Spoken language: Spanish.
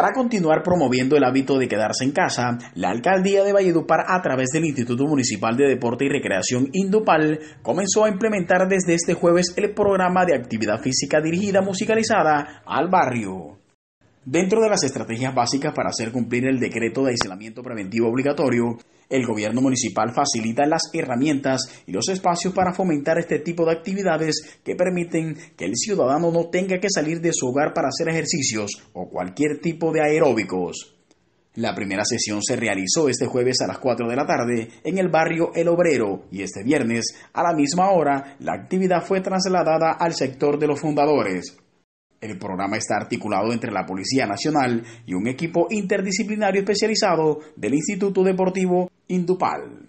Para continuar promoviendo el hábito de quedarse en casa, la alcaldía de Valledupar, a través del Instituto Municipal de Deporte y Recreación Indupal, comenzó a implementar desde este jueves el programa de actividad física dirigida musicalizada al barrio. Dentro de las estrategias básicas para hacer cumplir el decreto de aislamiento preventivo obligatorio, el gobierno municipal facilita las herramientas y los espacios para fomentar este tipo de actividades que permiten que el ciudadano no tenga que salir de su hogar para hacer ejercicios o cualquier tipo de aeróbicos. La primera sesión se realizó este jueves a las 4 de la tarde en el barrio El Obrero y este viernes a la misma hora la actividad fue trasladada al sector de los fundadores. El programa está articulado entre la Policía Nacional y un equipo interdisciplinario especializado del Instituto Deportivo Indupal.